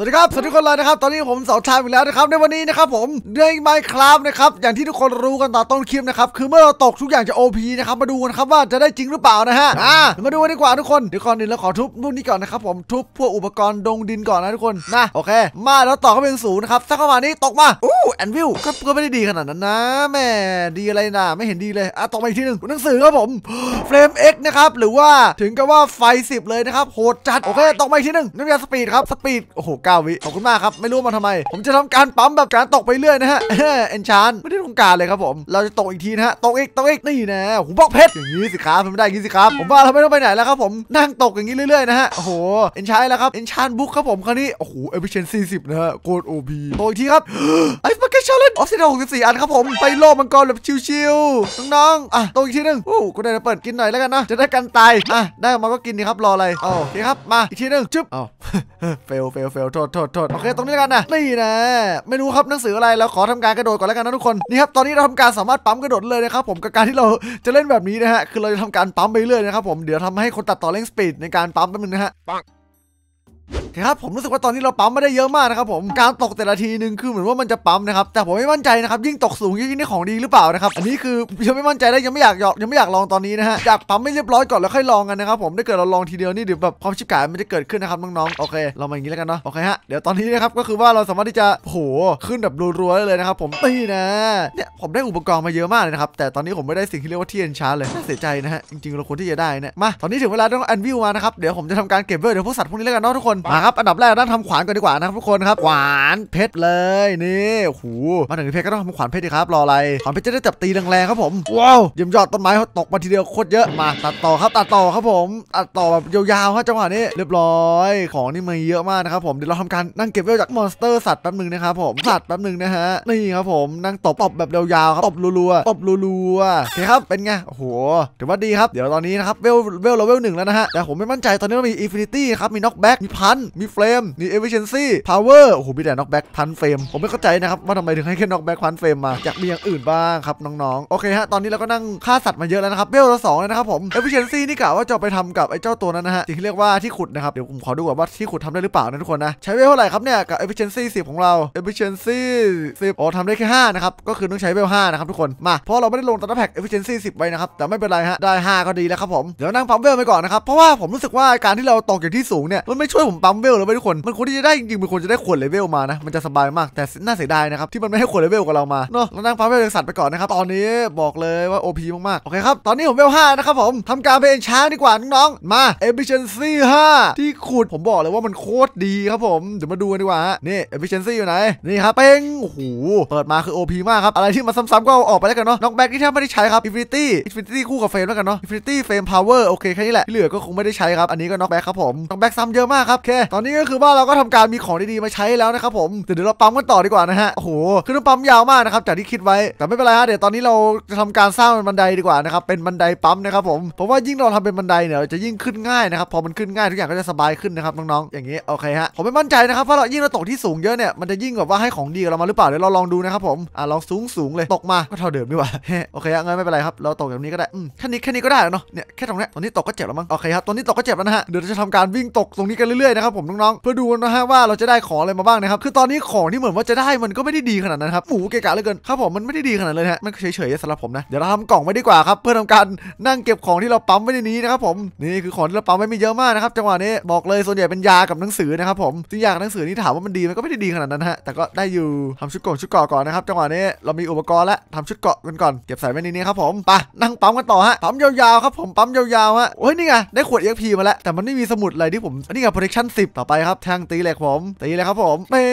สวัสดีครับสวัสดีคนเลยนะครับตอนนี้ผมเสาชามอีกแล้วนะครับในวันนี้นะครับผมเรื่องไมค์ครับนะครับ อย่างที่ทุกคนรู้กันตอนต้นคลิปนะครับคือเมื่อเราตกทุกอย่างจะ OP นะครับมาดูกันครับว่าจะได้จริงหรือเปล่านะฮะอ่ามาดูกันดีกว่าทุกคนเดี๋ยวก่อนอื่นเราขอทุบนู่นนี่ก่อนนะครับผมทุบพวกอุปกรณ์ดงดินก่อนนะทุกคนนะโอเค มาแล้วต่อก็เป็นศูนย์นะครับสักประมาณนี้ตกมาอู้แอนวิวก็ไม่ได้ดีขนาดนั้นนะแม่ดีอะไรนะไม่เห็นดีเลยอ่ะตกมาอีกทีหนึ่งหนังสือครับผมเฟรม X นะครับหรือว่าถึงกับว่าไฟ 10 เลยนะครับโหดจัดโอเคตกมาอีกทีหนึ่งน้ำยาสปีดครับสปีดโอ้โห9วิขอบคุณมากครับไม่รู้มาทำไม ผมจะทำการปั๊มแบบการตกไปเรื่อยนะฮะเอนชานไม่ได้ต้องการเลยครับผมเราจะตกอีกทีนะฮะตกอีกตกอีกนี่นะหูบอกเพชรอย่างนี้สิครับทำไม่ได้อย่างนี้สิครับผมว่าเราไม่ต้องไปไหนแล้วครับผมนั่งตกอย่างนี้เรื่อยๆนะฮะโอ้โหเอนชานแล้วครับเอนชานบุ๊กครับผมคราวนี้โอ้โหเอฟเฟชชั่นสี่สิบนะฮะโกดโอพีตกอีกทีครับไอสปาเกกอชาเลนออฟเซน64อันครับผมไปโลมังกรแบบชิวๆน้องๆอ่ะตรงอีกทีนึงโอู้กูได้เปิดกินหน่อยแล้วกันนะจะได้กันตายอ่ะได้มาก็กินดีครับรออะไรโอเคครับมาอีกทีนึงจึ๊บเอาเฟลเฟลเฟลโทษโทษโทษโอเคตรงนี้แล้วกันนะนี่นะไม่รู้ครับหนังสืออะไรแล้วขอทำการกระโดดก่อนแล้วกันนะทุกคนนี่ครับตอนนี้เราทำการสามารถปั๊มกระโดดเลยนะครับผมกับการที่เราจะเล่นแบบนี้นะฮะคือเราจะทำการปั๊มไปเรื่อยนะครับผมเดี๋ยวทำให้คนตัดต่อเร่งสปีดในการปั๊มไปมนึงนะฮะครับผมรู้สึกว่าตอนนี้เราปั๊มไม่ได้เยอะมากนะครับผมการตกแต่ละทีนึงคือเหมือนว่ามันจะปั๊มนะครับแต่ผมไม่มั่นใจนะครับยิ่งตกสูงยิ่งนี่ของดีหรือเปล่านะครับอันนี้คือยังไม่มั่นใจได้ยังไม่อยากยอกยังไม่อยากลองตอนนี้นะฮะอยากปั๊มไม่เรียบร้อยก่อนแล้วค่อยลองกันนะครับผมถ้าเกิดเราลองทีเดียวนี่เดี๋ยวแบบความชิบกายมันจะเกิดขึ้นนะครับน้องๆโอเคเรามาอย่างนี้แล้วกันเนาะโอเคฮะเดี๋ยวตอนนี้นะครับก็คือว่าเราสามารถที่จะโหขึ้นแบบรัวๆเลยนะครับผมตีนะเนี่ยผมได้อุปกรณ์มาเยอะมากเลยนะครับแต่ตอนนี้ผมไม่ได้สิ่งที่เรียกว่าเทียนชาร์เลยน่าเสียใจนะฮะจริงๆ เราควรที่จะได้นะมาตอนนี้ถึงเวลาต้องอันวิวมานะครับเดี๋ยวผมจะทำการเก็บเวอร์เดี๋ยวพวกสัตว์พวกนี้แล้วกันเนาะทุกคนมาครับอันดับแรกนงทำขวานก่อนดีกว่านะครับทุกคนครับขวานเพชรเลยนี่หูมาถึงเพชรก็ต้องทำขวานเพชรดีครับรออะไรขวานเพชรจะได้จับตีแรงๆครับผมว้าวยิมยอดต้นไม้เขาตกมาทีเดียวโคตรเยอะมาตัดต่อครับ ตัดต่อครับผมตัดต่อแบบยาวๆครับจังหวะนี้ เรียบร้อยของนี่มาเยอะมากนะครับผมเดี๋ยวเราทำการนั่งเก็บเวลจากมอนสเตอร์สัตว์แป๊บนึงนะครับผมสัตว์แป๊บนึงนะฮะนี่ครับผมนั่งตบตบแบบยาวๆครับตบรัวๆตบรัวๆโอเคครับเป็นไงโอ้โหถือว่าดีครับเดี๋ยวตอนนี้นะครับเวลเวลเราเวลหนึ่งแล้วนะฮะแต่ผมไม่มั่นใจตอนนี้เรามีอินฟินิตี้ครับมีน็อกแบ็กมีพัันมีเฟรมมีเอฟเฟชชั่นซี่พาวเวอร์โอ้โห มีแต่น็อกแบ็กพันเฟรม ผมไม่เข้าใจนะครับว่าทำไมถึงให้แค่น็อกแบ็กพันเฟรมมาอยากมีอย่างอื่นบ้างครับน้องๆ โอเคฮะ ตอนนี้เราก็นั่งฆ่าสัตว์มาเยอะแล้วนะครับเบลละสองเลยนะครับผมเอฟเฟชชั่นซี่นี่กะว่าจะไปทำกับไอ้เจ้าตัวนั้นนะฮะสิ่งที่เรียกว่าที่ขุดนะครับ เดี๋ยวผมขอดูก่อนว่าที่ขุดทำได้หรือเปล่านะทุกคนนะ ใช้เวลเท่าไหร่ครับเนี่ย กับเอ e f f เ c i ซี่สิบของเราเอ e f f เ c i ซี่สิบโอ้ทำได้แค่ห้านะครับ ก็คือต้องใช้เวลห้านะครับทุกคนมาเพราะเราไม่ได้ลงตันแพ็กเอ e f f เ c i ซี่สิบไว้นะครับแต่ไม่เป็นไรฮะได้ห้าก็ดีแล้วครับผมเดี๋ยวนั่งพับเวลไปก่อนนะครับเพราะว่าผมรู้สึกว่าการที่เราตกอยู่ที่สูงเนี่ยมันไม่ช่วยผมปั๊มเวลเลยทุกคนมันควรที่จะได้จริงๆมันควรจะได้ขวดเลเวลมานะมันจะสบายมากแต่น่าเสียดายนะครับที่มันไม่ให้ขวดเลเวลกับเรามาเนาะเรานั่งาร์มเวลสัตว์ไปก่อนนะครับตอนนี้บอกเลยว่า OP มากๆโอเคครับตอนนี้ผมเวล5นะครับผมทำการไปเอนชาร์ดีกว่าน้องๆมา efficiency 5ที่ขุดผมบอกเลยว่ามันโคตรดีครับผมเดี๋ยวมาดูกันดีกว่านี่ efficiency อยู่ไหนนี่ครับเป้งโอ้โหเปิดมาคือ OP มากครับอะไรที่มาซ้ำๆก็เอาออกไปแล้วกันเนาะน็อกแบ็กที่แทบไม่ได้ใช้ครับ infinity infinity คู่กับเฟรมแล้วกันเนาะ infinity frame power โอเคแค่นี้แหละที่เหลือก็คงไม่ได้ใช้ครับอันนี้ก็น็อกแบ็กครับผมน็อกแบ็กซ้ำเยอะมากครับคตอนนี้ก็คือว่าเราก็ทำการมีของดีๆมาใช้แล้วนะครับผมเดี๋ยวเราปั๊มกันต่อดีกว่านะฮะโอ้โหคือต้องปั๊มยาวมากนะครับจากที่คิดไว้แต่ไม่เป็นไรฮะเดี๋ยวตอนนี้เราจะทำการสร้างบันไดดีกว่านะครับเป็นบันไดปั๊มนะครับผมเพราะว่ายิ่งเราทำเป็นบันไดเนี่ยจะยิ่งขึ้นง่ายนะครับพอมันขึ้นง่ายทุกอย่างก็จะสบายขึ้นนะครับน้องๆอย่างนี้โอเคฮะผมไม่มั่นใจนะครับว่าเรายิ่งเราตกที่สูงเยอะเนี่ยมันจะยิ่งแบบว่าให้ของดีเรามาหรือเปล่าเดี๋ยวเราลองดูนะครับผมอ่ะเราสูงสูงเลยตกมาก็เท่าเดิมดีกว่าโอเคงั้นไม่เป็นไรครับเราตกแบบนี้ก็ได้อืมแค่นี้แค่นี้ก็ได้เนาะเนี่ยแค่ตรงนี้ตอนนี้ตกก็เจ็บแล้วมั้งโอเคครับตอนนี้ตกก็เจ็บแล้วนะฮะเดี๋ยวเราจะทำการวิ่งตกตรงนี้กันเรื่อยนะครับผมน้องๆเพื่อดูนะฮะว่าเราจะได้ของอะไรมาบ้างนะครับคือตอนนี้ของที่เหมือนว่าจะได้มันก็ไม่ได้ดีขนาดนั้นครับหูเกะกะเหลือเกินครับผมมันไม่ได้ดีขนาดเลยฮะมันเฉยๆสำหรับผมนะเดี๋ยวเราทำกล่องไว้ดีกว่าครับเพื่อทำการนั่งเก็บของที่เราปั๊มไว้ในนี้นะครับผมนี่คือของที่เราปั๊มไว้ไม่เยอะมากนะครับจังหวะนี้บอกเลยส่วนใหญ่เป็นยากับหนังสือนะครับผมซึ่งยากหนังสือนี่ถามว่ามันดีมันก็ไม่ได้ดีขนาดนั้นฮะแต่ก็ได้อยู่ทำชุดล่องชุดเกาะก่อนนะครับจังหวะนี้เรามีอุปกรณ์และทำชุดเกาะกันก่อนเก็บใส่ไว้ในนี้ครับผมปะนั่งปั๊มกันต่อฮะปั๊มยาวๆครับผมปั๊มยาวๆฮะโอ้ยนี่ไงได้ขวดเอ็กพีมาแล้วแต่มันไม่มีสมุดอะไรที่ผมนี่ไง protection ชั่น10ต่อไปครับแทงตีเหล็กผมตีเลยครับผมเป้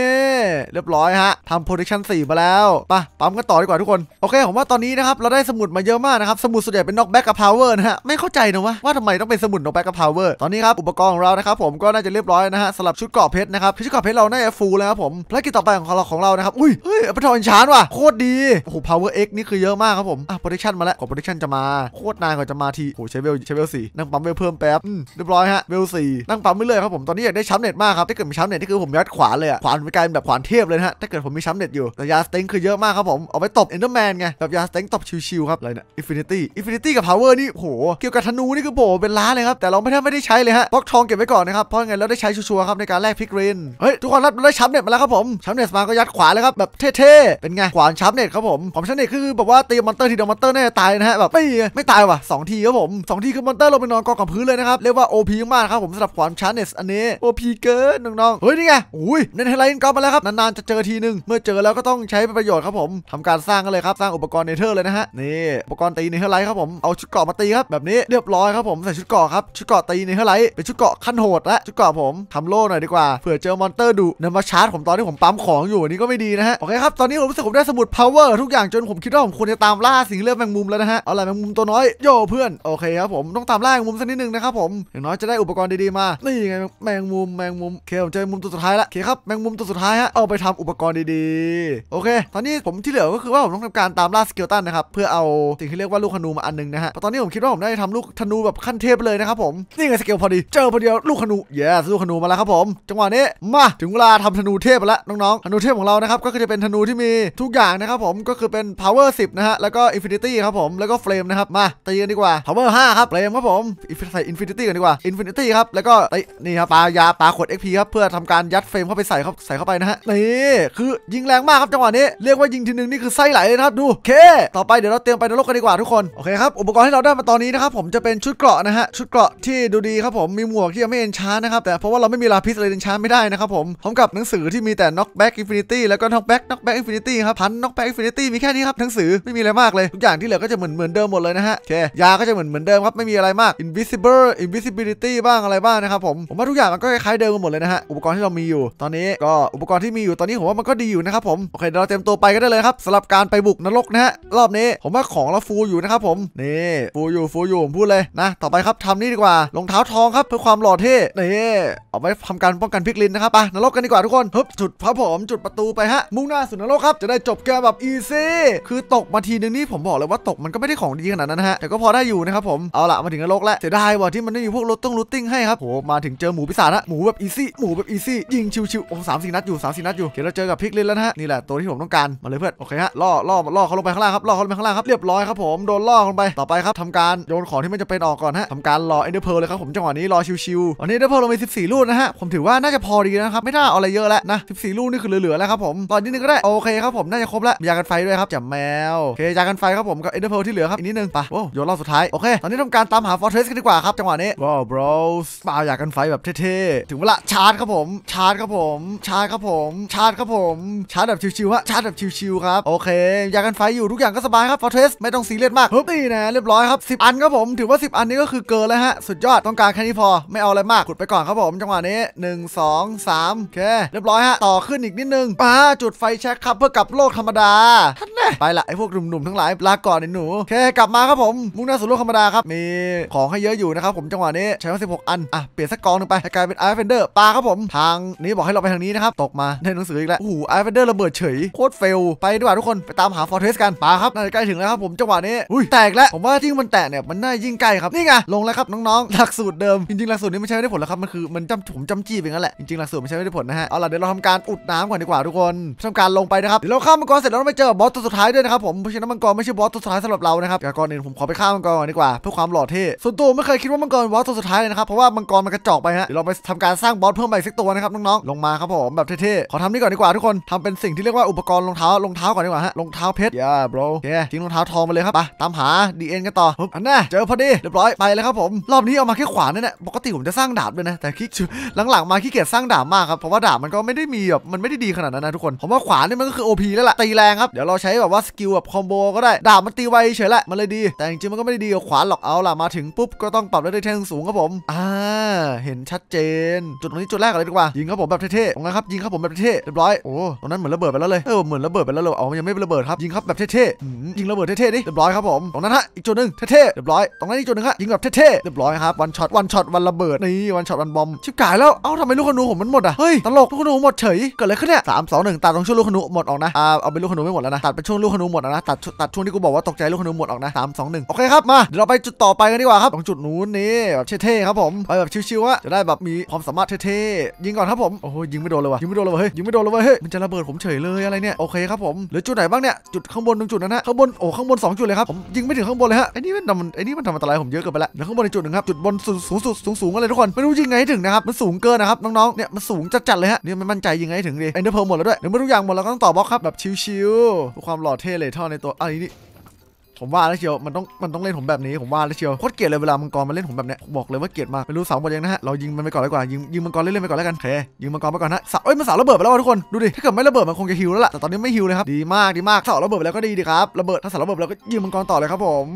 เรียบร้อยฮะทำโพซิชั่น4มาแล้วปะปั๊มกันต่อดีกว่าทุกคนโอเค ผมว่าตอนนี้นะครับเราได้สมุดมาเยอะมากนะครับสมุดส่วนใหญ่เป็นนอกแบ็กกับพาวเวอร์นะฮะไม่เข้าใจนะว่าว่าทำไมต้องเป็นสมุดนอกแบ็กกับพาวเวอร์ตอนนี้ครับอุปกรณ์ของเรานะครับผมก็น่าจะเรียบร้อยนะฮะสำหรับชุดเกาะเพชรนะครับชุดเกาะเพชรเราน่าจะฟูลแล้วครับผมและกิจต่อไปของเราของเรานะครับอุ้ยเฮ้ยอัปทอนชานว่ะโคตรดีโอ้โหพาวเวอร์เอ็กนี่คือเยอะมากครับผมอ่ะโพซิชั่นมาแล้วกอโพซิชั่นจะมาโคตรนานกว่าจะมาทีโอ้ใช้เวลใช้เวลสี่นั่งปั๊มเวลเพิ่มแป๊บเรียบร้อยฮะเวลสี่นั่งปั๊มเรื่อยครับผมตนนี้อยากได้ช้ำเน็ตมากครับถ้าเกิดมีช้ำเน็ต นี่คือผมยัดขวานเลยอะขวานเป็นกลายเป็นแบบขวานเทียบเลยฮะ ถ้าเกิดผมมีช้ำเน็ตอยู่แต่ยาสเต็งคือเยอะมากครับผม เอาไปตบเอ็นเดอร์แมนไง แบบยาสเต็งตบชิวๆครับ อะไรเนี่ยอินฟินิตี้อินฟินิตี้กับพาวเวอร์นี่โห เกี่ยวกับธนูนี่คือโผเป็นล้านเลยครับ แต่เราไม่ได้ไม่ได้ใช้เลยฮะ บล็อกทองเก็บไว้ก่อนนะครับ เพราะงั้นเราได้ใช้ชัวร์ครับในการแลกพิกริน เฮ้ยทุกคนรับาได้ช้ำเน็ตมาแล้วครับผมช้ำเน็ตมาก็ยัดขวานเลยครับแบบเท่ๆ เป็นไงขวานช้ำเน็ตครับผมผมช้ำเน็ตคือแบบว่าตีมอนเตอร์ทีเดียวมอนเตอร์แน่ตายนะฮะแบบไม่ไม่ตายว่ะ2ทีครับผม2ทีคือมอนเตอร์ลงไปนอนกองกับพื้นเลยนะครับเรียกว่า OP มากครับผมสำหรับขวานช้ำเน็ตอันนี้ี้โอพีเกินน้องๆ เฮ้ยนี่ไง อุ้ยเนเธอร์ไลน์ก็ลมาแล้วครับนานๆจะเจอทีนึงเมื่อเจอแล้วก็ต้องใช้เป็นประโยชน์ครับผมทำการสร้างกันเลยครับ สร้างอุปกรณ์เนเธอร์เลยนะฮะนี่อุปกรณ์ตีเนเธอร์ไลน์ครับผมเอาชุดเกาะมาตีครับแบบนี้เรียบร้อยครับผมใส่ชุดเกาะครับชุดเกาะตีเนเธอร์ไลน์เป็นชุดเกาะขั้นโหดและชุดเกาะผมทำโล่หน่อยดีกว่าเผื่อเจอมอนเตอร์ดุนำมาชาร์จผมตอนที่ผมปั๊มของอยู่อันนี้ก็ไม่ดีนะฮะโอเคครับตอนนี้ผมรู้สึกผมได้สมุดพาวเวอร์ทุกอย่างจนผมคิดว่าผมควรจะตามล่าสิ่งเลือดแมงมุมแล้วนะฮะเอาละแมงมุมตัวน้อยโย่เพื่อนโอเคครับผมต้องตามล่าแมงมุมสักนิดนึงนะครับผมอย่างน้อยจะได้อุปกรณ์ดีๆมานี่ไงแแมงมุมแมงมุมโอเคผมเจอมุมตัวสุดท้ายละโอเคครับแมงมุมตัวสุดท้ายฮะเอาไปทำอุปกรณ์ดีๆโอเค ตอนนี้ผมที่เหลือก็คือว่าผมต้องทำการตามล่าสเกลตันนะครับเพื่อเอาสิ่งที่เรียกว่าลูกธนูมาอันนึงนะฮะตอนนี้ผมคิดว่าผมได้ทำลูกธนูแบบขั้นเทพเลยนะครับผมนี่ไงสเกลพอดีเจอพอดีลูกธนูเยสลูกธนูมาแล้วครับผม จังหวะนี้มาถึงเวลาทำธนูเทพแล้วน้องๆธนูเทพของเรานะครับก็คือจะเป็นธนูที่มีทุกอย่างนะครับผมก็คือเป็น power 10นะฮะแล้วก็ infinity ครับผมแล้วก็เฟรมนะครับมาตีกันดีกว่า power 5ครับเฟรมครับผมใส่ infinity กันดีกว่า infinity ครับแล้วก็นี่ครับปาายาปาขวด XP ครับเพื่อทำการยัดเฟรมเข้าไปใส่เข้าใส่เข้าไปนะฮะนี่คือยิงแรงมากครับจังหวะนี้ เรียกว่ายิงทีนึงนี่คือไส้ไหลเลยนะครับดูเค ต่อไปเดี๋ยวเราเตรียมไปนรกกันดีกว่าทุกคนโอเคครับอุปกรณ์ที่เราได้มาตอนนี้นะครับผมจะเป็นชุดเกราะนะฮะชุดเกราะที่ดูดีครับผมมีหมวกที่ยังไม่เอ็นชาร์นะครับแต่เพราะว่าเราไม่มีลาพิสเลยเอ็นชาร์ไม่ได้นะครับผมพร้อมกับหนังสือที่มีแต่น็อกแบ็กอินฟินิตี้แล้วก็น็อกแบ็กน็อกแบ็กอินฟินิตี้ครับพัน็อกแบ็กอินฟินิตี้มีแค่นี้ครับหนังสือไม่มีอะไรมากเลยทุกอย่างที่เหลือก็จะเหมือนเหมือนเดิมหมดเลยนะฮะโอเคยาก็จะเหมือนเหมือนเดิมครับไม่มีอะไรมาก invisible invisibility บ้างอะไรบ้างนะครับผมผมว่าทุกอย่างมันก็คล้ายๆเดิมกันหมดเลยนะฮะอุปกรณ์ที่เรามีอยู่ตอนนี้ก็อุปกรณ์ที่มีอยู่ตอนนี้ผมว่ามันก็ดีอยู่นะครับผมโอเคเดี๋ยวเราเต็มตัวไปก็ได้เลยครับสำหรับการไปบุกนรกนะฮะรอบนี้ผมว่าของเราฟูอยู่นะครับผมนี่ฟูอยู่ฟูอยู่ผมพูดเลยนะต่อไปครับทำนี่ดีกว่ารองเท้าทองครับเพื่อความหล่อเท่นี่เอาไว้ทำการป้องกันพิกลินนะครับไปนรกกันดีกว่าทุกคนฮึบจุดพระผมจุดประตูไปฮะมุ่งหน้าสู่นรกครับจะได้จบเกมแบบอีซี่คือตกมาทีนึงนี่ผมบอกเลยว่าตกมันก็ไม่ได้ของดีขนาดนั้นนะฮะแต่ก็พอได้อยู่นะครับผมเอาละมาถึงนรกแล้วเสียดายว่าที่มันไม่มีพวกรถต้องรูติ้งให้ครับโหมาถึงเจอหมูพิศานะหมูแบบอีซี่หมูแบบอีซี่ยิงชิวๆโอ้สามสี่นัดอยู่สามสี่นัดอยู่เดี๋ยวเราเจอกับพิกลินแล้วนะฮะนี่แหละตัวที่ผมต้องการมาเลยเพื่อนโอเคฮะล่อล่อล่อเขาลงไปข้างล่างครับล่อเขาลงไปข้างล่างครับเรียบร้อยครับผมโดนล่อลงไปต่อไปครับทำการโยนของที่ไม่จะเป็นออกก่อนฮะทำการรอเอ็นเดอร์เพลเลยครับผมจังหวะนี้รอชิวๆวันนี้เอ็นเดอร์เพลลงไปี่ลูกนะฮะผมถือว่าน่าจะพอดีนะครับไม่น่าเอาอะไรเยอะแล้วนะสสิบี่ลูกนี่คือเหลือๆแล้วครับผมตอนนี้นึงก็ได้โอเคครับผมน่าจะครบแล้วยากันไฟด้วยครับจับแมวโอเคยากันไฟครับผมกับเอ็นเดอร์เพลที่เหลือครับอีกนิดนึงไปโยนรอบสุดท้ายโอเคตอนนี้ทำการตามหาฟอร์เทสกันดีกว่าครับจังหวะนี้ว้าวบรอสป่าอยากกันไฟแบบเท่ถึงเวลาชาร์จครับผม ชาร์จครับผม ชาร์จครับผม ชาร์จครับผม ชาร์จแบบชิวๆฮะชาร์จแบบชิวๆครับโอเคยากันไฟอยู่ทุกอย่างก็สบายครับฟอร์เทสไม่ต้องซีเรียสมากปุ๊บนี่นะเรียบร้อยครับิบอันครับผม ถือว่า 10 อันนี้ก็คือเกินแล้วฮะสุดยอดต้องการแค่นี้พอ ไม่เอาอะไรมาก ขุดไปก่อนครับผมจังหวะนี้ 1 2 3โอเคเรียบร้อยฮะต่อขึ้นอีกนิดนึงป้าจุดไฟแช็คครับเพื่อกลับโลกธรรมดาไปละไอ้พวกหนุ่มๆทั้งหลายลาก่อนไอหนูโอเคกลับมาครับผมมุ่งหน้าสู่โลกธรรมดาครับมีของให้เยอะอยู่นะครับผมจังหวะนี้ใช้มาหกอันอ่ะเปลี่ยนสักกองหนึ่งไปกลายเป็นไอเฟนเดอร์ปลาครับผมทางนี้บอกให้เราไปทางนี้นะครับ ตกมาในหนังสืออีกแล้วโอ้โหไอเฟนเดอร์ระเบิดเฉยโคตรเฟล ไปดีกว่าทุกคนไปตามหาฟอร์เทสกันปลาครับน่าจะใกล้ถึงแล้วครับผมจังหวะนี้อุ้ยแตกแล้วผมว่าที่มันแตกเนี่ย มันน่ายิ่งใกล้ครับ นี่ไงลงแล้วครับ น้องๆหลักสูตรเดิม จริงๆหลักสูตรนี้ไม่ใช่ไม่ได้ผลแล้วครับมันคือมันจำผมจำจี้ไปงั้นแหละจริงๆหลักสูตรไม่ใช่ไม่ได้ผลนะฮะเอาล่ะเดี๋ยวเราทำการอุดน้ำก่อนดีกว่า ทุกคนทำการลงไปนะครับเดี๋ยวเราข้ามมังกรเสร็จแล้วเราไปเจอบอสตัวสุดท้ายด้วยนะครับผมเพราะฉะนั้นมังกรไม่ใช่บอสตัวสุดท้ายสำหรับเรานะครับก่อนอื่นผมขอไปข้ามังกรก่อนดีกว่า เพื่อความหล่อเท่ส่วนตัวไม่เคยคิดว่ามังกรบอสตัวสุดท้ายเลยนะครับเพราะว่ามังกรมันกระจอกไปฮะเดี๋ยวเราไปทำการสร้างบอสเพิ่มใหม่สักตัวนะครับน้องๆลงมาครับผมแบบเท่ๆขอทำนี่ก่อนดีกว่าทุกคนทำเป็นสิ่งที่เรียกว่าอุปกรณ์รองเท้ารองเท้าก่อนดีกว่าฮะรองเท้าเพชรย่า b r อโอเคทิ้งรองเท้าทองมาเลยครับไปตามหาดีเอ็นกันต่ออันน่ะเจอพอดีเรียบร้อยไปเลยครับผมรอบนี้เอามาแค่ขวานนี่แหละปกติผมจะสร้างดาบด้วยนะแต่คิดหลังๆมาขี้เกียจสร้างดาบมากครับเพราะว่าดาบมันก็ไม่ได้มีแบบมันไม่ได้ดีขนาดนั้นนะทุกคนผมว่าขวานนี่มันก็คือโอพีแล้วล่ะตีแรงครับเดี๋ยวเราใช้แบบว่าสกิลแบบคอมโบก็ได้ดาบมันตีไวเฉยแหละมันเลยดี แต่จริงๆมันก็ไม่ได้ดีกับขวานหรอกเอาล่ะมาถึงปุ๊บก็ต้องปรับระดับแทงสูงครับผมอ่าเห็นชัดเจจนจุดตรงนี้จุดแรกเลยดีกว่า ยิงครับผมแบบเท่ๆตรงนั้นครับ ยิงครับผมแบบเท่ๆเรียบร้อย โอ้ ตรงนั้นเหมือนระเบิดไปแล้วเลย เออ เหมือนระเบิดไปแล้วเลยเอายังไม่ระเบิดครับ ยิงครับแบบเท่ๆยิงระเบิดเท่ๆดิเรียบร้อยครับผม ตรงนั้นฮะ อีกจุดหนึ่งเท่ๆ เรียบร้อย ตรงนั้นอีกจุดหนึ่งฮะ ยิงแบบเท่ๆ เรียบร้อยครับ วันช็อต วันช็อต วันระเบิด นี่ วันช็อต วันบอมชิบกายแล้ว เอ้าทำไมลูกขนูผมมันหมดอ่ะเฮ้ย ตลก ลูกขนูหมดเฉยเกิดอะไรขึ้นเนี่ยสามสองหนึ่งตัดตรงช่วงลูกขนูหมดออกนะอ่าเอาไปลูกขนูไม่หมดแล้วนะตัดไปช่วงลูกขนูหมดนะตัดตัดช่วงที่กูบอกว่าตกใจลูกขนูหมดออกนะสามสองหนึ่งโอเคครับมาเดี๋ยวเราไปจุดต่อไปกันดีกว่าครับตรงจุดนู้นนี่แบบเท่ๆครับผมไปแบบชิวๆอะจะได้แบบมีความสามารถเท่ๆ ยิงก่อนครับผม โอ้หยิงไม่โดนเลยวะยิงไม่โดนเลยวะเฮ้ย ยิงไม่โดนเลยวะเฮ้ย มันจะระเบิดผมเฉยเลยอะไรเนี่ย โอเคครับผมหรือจุดไหนบ้างเนี่ย จุดข้างบนตรงจุดนั้นฮะข้างบน โอ้ข้างบน2จุดเลยครับ ผมยิงไม่ถึงข้างบนเลยฮะไอ้นี่มันทำไอ้นี่มันทำอันตรายผมเยอะเกินไปละเดี๋ยวข้างบนในจุดนึงครับ จุดบนสูงสูงสุดสูงสูงอะไรทุกคน ไม่รู้ยิงไงถึงนะครับ มันสูงเกินนะครับน้องๆ เนี่ย มันสูงจัดๆเลยฮะเนี่ยมันมั่นใจยิงไงถึงดิไอ้เนื้อเพหมดแล้วด้วยเดี๋ยวม่อย่างหมดก็ต้องต่อบล็อกครับแบบชิวๆความหล่อเท่เลยท่อในตัวอนีผมว่าแล้วเชียวมันต้องมันต้องเล่นผมแบบนี้ผมว่าแล้วเชียวโคตรเกลียดเลยเวลามังกรมาเล่นผมแบบเนี้ยบอกเลยว่าเกลียดมากไม่รู้สาวหมดยังนะฮะเรายิงมันไปก่อนดีกว่ายิงยิงมังกรเล่นๆไปก่อนแล้วกันเคยิงมังกรไปก่อนนะสาวเอ้ยมันสาวระเบิดไปแล้วทุกคนดูดิถ้าเกิดไม่ระเบิดมันคงจะฮิวแล้วล่ะแต่ตอนนี้ไม่ฮิวเลยครับ ดีมากดีมากสาวระเบิดไปแล้วก็ดีดีครับระเบิดถ้าสาวระเบิดเราก็ยิงมังกรต่อเลยครับผม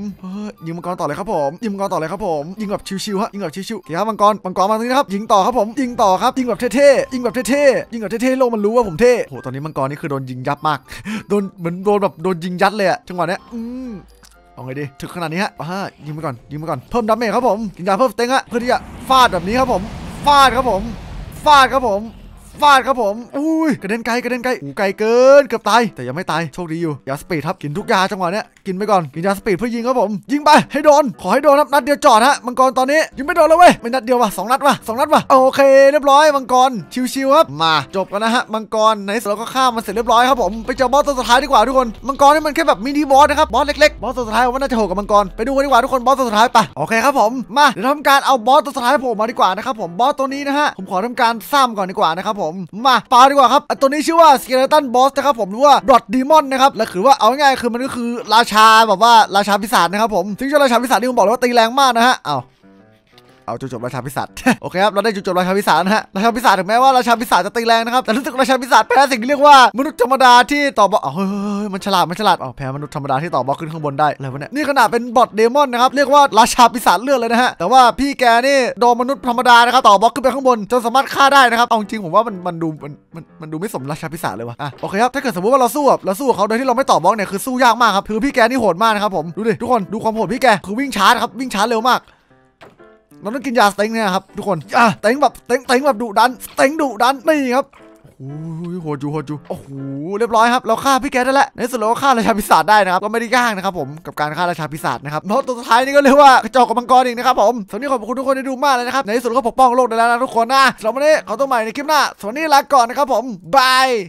ยิงมังกรต่อเลยครับผมยิงมังกรต่อเลยครับผมยิงแบบชิวๆฮะยิงแบบชิวๆครับมังกรมังกรมาตรงนี้ครับ ยิงต่อครับผมยิงต่อครับยิงแบบเท่ๆยิงแบบเท่ๆยิงแบบเท่ๆโลกมันรู้ว่าผมเท่โหตอนนี้มังกรนี่คือโดนยิงยับมากโดนเหมือนโดนแบบโดนยิงยัดเลยอะจังหวะเนี้ยอืมเอาไงดีถึงขนาดนี้ฮะป่ายิงไปก่อน ยิงไปก่อน เพิ่มดาเมจครับผม กินยาเพิ่มเต็งฮะ เพื่อที่จะฟาดแบบนี้ครับผม ฟาดครับผม ฟาดครับผม ฟาดครับผมอุ้ยกระเด็นไกลกระเด็นไกลอูไกลเกิน เกือบตาย แต่ยังไม่ตาย โชคดีอยู่ยาสปีดครับ กินทุกยาจังหวะเนี้ยกินไปก่อน กินยาสปีดเพื่อยิงครับผม ยิงไปให้โดนขอให้โดนครับนัดเดียวจอดฮะ มังกรตอนนี้ยิงไม่โดนแล้วเว้ย ไม่นัดเดียวว่ะสองนัดว่ะสองนัดว่ะโอเค เรียบร้อยมังกร ชิวๆครับ มาจบกันนะฮะ มังกร ในสุดเราก็ฆ่ามันเสร็จเรียบร้อยครับผมไปเจอ บอสตัวสุดท้ายดีกว่าทุกคน มังกรนี่มันแค่แบบมินิบอสนะครับบอสเล็กๆบอสตัวสุดท้ายว่าน่าจะโหกับมังกรไปดูกันดีกว่าทุกคนบอสตัวสุดท้ายไปโอเคครับผมมาเดี๋ยวทำการเอาบอสตัวสุดท้ายโผล่มาดีกว่านะครับผมบอสตัวนี้นะฮะผมขอทำการซ้ำก่อนดีกว่านะครับผมมาปาดีกว่าครับตัวนี้ชื่อว่าสเกเลตันบอสนะครับผมหรือว่าดอทดีมอนนะครับและคือว่าเอาง่ายคือมันก็คือราชาาแบบว่าราชาพิศารนะครับผมซึ่งเจ้าราชาพิศารนี่ผมบอกเลยว่า ตีแรงมากนะฮะเอาเอาจุดจบราชาพิศาจโอเคครับเราได้จุดจบราชาพิศาจนะฮะราชาพิศาจถึงแม้ว่าราชาพิศาจจะตีแรงนะครับแต่รู้สึกราชาพิศาจแพ้สิ่งที่เรียกว่ามนุษย์ธรรมดาที่ต่อบอเฮ้ยมันฉลาดมันฉลาดอ๋อแพ้มนุษย์ธรรมดาที่ต่อบอขึ้นข้างบนได้อะไรวะเนี่ยนี่ขนาดเป็นบอทเดมอนนะครับเรียกว่าราชาพิศาจเลือดเลยนะฮะแต่ว่าพี่แก นี่โดนมนุษย์ธรรมดานะครับต่อบอขึ้นไปข้างบนจนสามารถฆ่าได้นะครับเอาจริงผมว่ามันมันดูมันมันมันดูไม่สมราชาพิศาจเลยวะอ่ะโอเคครับถ้าเกิดสมมติว่าเราสู้แบบเราสู้เขาโดยที่เราไม่ต่อบอเนี่ยคือสู้ยากมากครับคือพี่แกนี่โหดมากนะครับผมดูดิทุกคนดูความโหดพี่แกคือวิ่งช้าครับวิ่งช้าเร็วมากเราต้องกินยาสเต็งเนี่ยครับทุกคนอ่ะสเต็งแบบสเต็งสเต็งแบบดุดันสเต็งดุดันนี่ครับโอ้ยโหดจูโหดจู โอ้โห เรียบร้อยครับ เราฆ่าพี่แกได้แล้ว ในสุดเราก็ฆ่าราชาพิศาจได้นะครับ ก็ไม่ได้ยากนะครับผม กับการฆ่าราชาพิศาจนะครับนอตตัวสุดท้ายนี่ก็เรียกว่ากระจอกกับมังกรอีกนะครับผมสวัสดีขอบคุณทุกคนที่ดูมากเลยนะครับ ในสุดก็ปกป้องโลกได้แล้วนะทุกคนนะสำหรับวันนี้ขอตัวใหม่ในคลิปหน้าสวัสดีลาก่อนนะครับผม บาย